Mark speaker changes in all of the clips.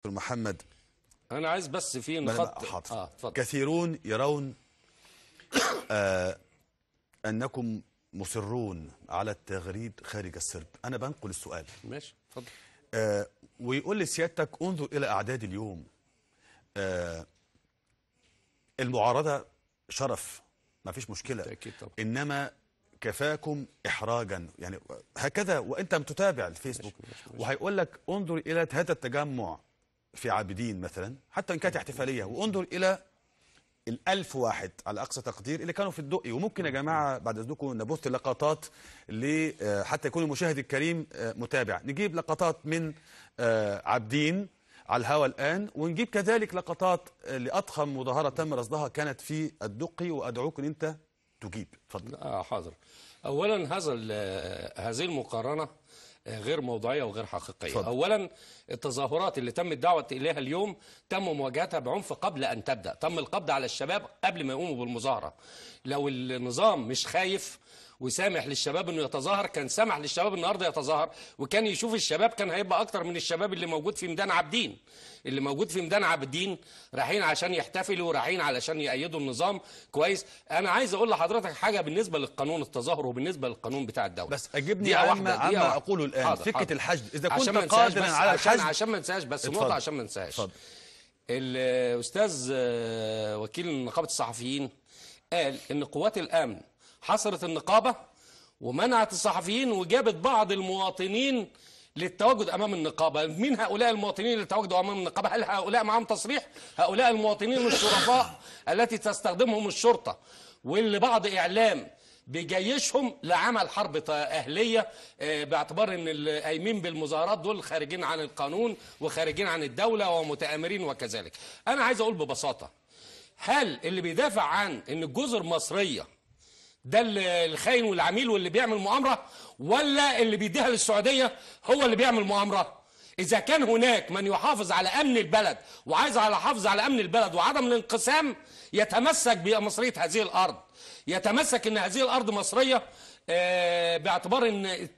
Speaker 1: دكتور محمد
Speaker 2: انا عايز بس في نخط
Speaker 1: آه كثيرون يرون آه انكم مصرون على التغريد خارج السرب انا بنقل السؤال ماشي اتفضل آه ويقول لسيادتك انظر الى اعداد اليوم آه المعارضه شرف ما فيش مشكله بالتأكيد طبعا انما كفاكم احراجا يعني هكذا وانت بتتابع الفيسبوك وهيقول لك انظر الى هذا التجمع في عابدين مثلا حتى إن كانت احتفالية وانظر إلى الألف واحد على أقصى تقدير اللي كانوا في الدقي وممكن يا جماعة بعد إذنكم نبث لقطات آه، حتى يكون المشاهد الكريم آه، متابع نجيب لقطات من آه، عابدين على الهواء الآن ونجيب كذلك لقطات لأضخم مظاهرة تم رصدها كانت في الدقي وأدعوك أن أنت تجيب تفضل آه حاضر أولا هذا
Speaker 2: هذه المقارنة غير موضوعيه وغير حقيقيه فضل. اولا التظاهرات اللي تم الدعوه اليها اليوم تم مواجهتها بعنف قبل ان تبدا تم القبض على الشباب قبل ما يقوموا بالمظاهره لو النظام مش خايف وسامح للشباب انه يتظاهر كان سمح للشباب النهارده يتظاهر وكان يشوف الشباب كان هيبقى اكتر من الشباب اللي موجود في ميدان عابدين اللي موجود في ميدان عابدين رايحين عشان يحتفلوا رايحين علشان يأيدوا النظام كويس انا عايز اقول لحضرتك حاجه بالنسبه للقانون التظاهر وبالنسبه للقانون بتاع الدوله بس اجبني عما اقوله الان حاضر فكره حاضر الحشد اذا كنت قادرا على الحشد عشان, عشان ما انساهاش بس نقطه عشان ما انساهاش الاستاذ آه، وكيل نقابه الصحفيين قال ان قوات الامن حصرت النقابة ومنعت الصحفيين وجابت بعض المواطنين للتواجد امام النقابه مين هؤلاء المواطنين اللي تواجدوا امام النقابه هل هؤلاء معاهم تصريح هؤلاء المواطنين الشرفاء التي تستخدمهم الشرطه واللي بعض اعلام بجيشهم لعمل حرب اهليه آه، باعتبار ان القايمين بالمظاهرات دول خارجين عن القانون وخارجين عن الدوله ومتآمرين وكذلك انا عايز اقول ببساطه هل اللي بيدافع عن ان الجزر مصريه ده الخاين والعميل واللي بيعمل مؤامره ولا اللي بيديها للسعوديه هو اللي بيعمل مؤامره اذا كان هناك من يحافظ على امن البلد وعايز على حافظ على امن البلد وعدم الانقسام يتمسك بمصريه هذه الارض يتمسك ان هذه الارض مصريه آه، باعتبار ان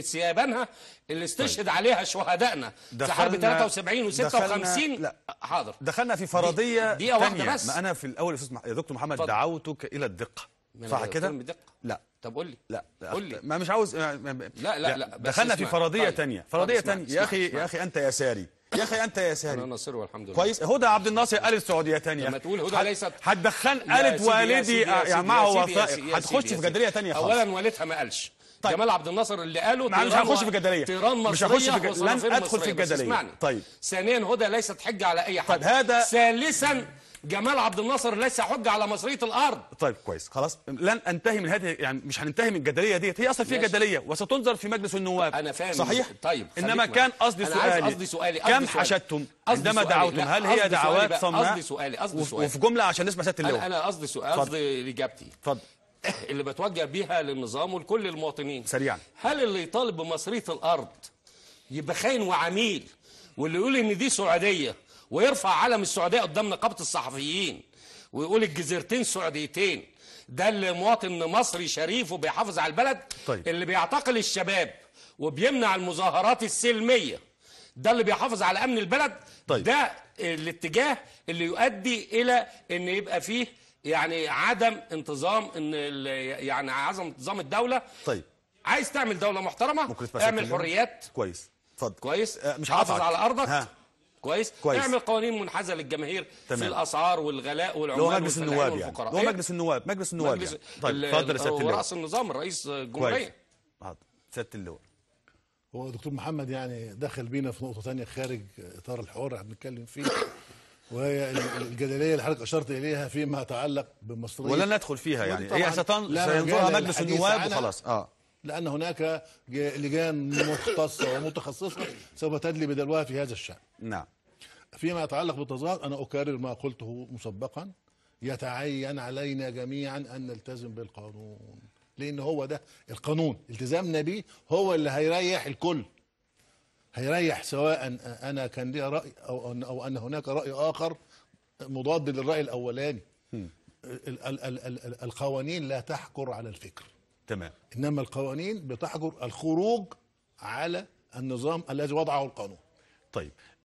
Speaker 2: سيابانها اللي استشهد طيب. عليها شهدائنا في حرب 73 و56
Speaker 1: لا حاضر دخلنا في فرضيه دقيقه واحده بس ما انا في الاول يا دكتور محمد فضل. دعوتك الى الدقه صح كده؟ بدقه لا طب قول لي لا قول لي ما مش عاوز ما لا لا لا دخلنا في فرضيه طيب. تانية فرضيه تانية يا اخي يا اخي انت يساري يا اخي انت يساري انا ناصر والحمد لله كويس هدى عبد الناصر قال السعوديه ثانيه لما تقول هدى ليست هتدخل قالت والدي يعني معه وثائق هتخش في جدريه ثانيه خالص اولا
Speaker 2: والدها ما قالش طيب. جمال عبد الناصر اللي قاله مش هخش في الجدليه تيران مش هخش في جدليه لن ادخل في الجدليه طيب ثانيا هدى ليست حجه على اي حد طيب هذا
Speaker 1: ثالثا جمال عبد الناصر ليس حجه على مصريه الارض طيب كويس خلاص لن انتهي من هذه يعني مش هننتهي من الجدليه ديت هي اصلا في جدليه وستنظر في مجلس النواب انا فاهم صحيح طيب انما كان قصدي سؤالي قصدي سؤالي كم حشدتم عندما دعوتم هل هي دعوات صماء قصدي سؤالي قصدي سؤالي وفي جمله عشان نسمع سياده اللواء انا قصدي سؤالي
Speaker 2: قصدي اجابتي اتفضل اللي بتوجه بيها للنظام ولكل المواطنين سريعا هل اللي يطالب بمصريه الارض يبقى خاين وعميل واللي يقول ان دي سعوديه ويرفع علم السعوديه قدام نقابه الصحفيين ويقول الجزيرتين سعوديتين ده اللي مواطن مصري شريف وبيحافظ على البلد طيب. اللي بيعتقل الشباب وبيمنع المظاهرات السلميه ده اللي بيحافظ على امن البلد طيب. ده الاتجاه اللي يؤدي الى ان يبقى فيه يعني عدم انتظام ان يعني عدم انتظام الدوله طيب عايز تعمل دوله
Speaker 1: محترمه اعمل حريات كويس اتفضل كويس آه، مش حافظ على ارضك ها. كويس؟, كويس اعمل
Speaker 2: قوانين منحازه للجماهير تمام. في الاسعار والغلاء والعمال هو مجلس النواب يعني هو إيه؟ مجلس
Speaker 3: النواب مجلس النواب مجلس يعني. طيب اتفضل يا سياده اللواء راس
Speaker 2: النظام الرئيس الجمهوريه
Speaker 1: حاضر سياده
Speaker 2: اللواء
Speaker 3: هو دكتور محمد يعني دخل بينا في نقطه ثانيه خارج اطار الحوار اللي بنتكلم فيه وهي الجدليه اللي حضرتك اشرت اليها فيما يتعلق بمصريه ولن ندخل
Speaker 1: فيها يعني هي إيه، سينظرها مجلس النواب وخلاص اه
Speaker 3: لان هناك لجان مختصه ومتخصصه سوف تدلي بدلوها في هذا الشان نعم فيما يتعلق بالتظاهرات انا اكرر ما قلته مسبقا يتعين علينا جميعا ان نلتزم بالقانون لان هو ده القانون التزامنا به هو اللي هيريح الكل هيريح سواء انا كان لي راي او ان او ان هناك راي اخر مضاد للراي الاولاني ال ال ال القوانين لا تحكر على الفكر تمام انما القوانين بتحكر الخروج على النظام الذي وضعه القانون طيب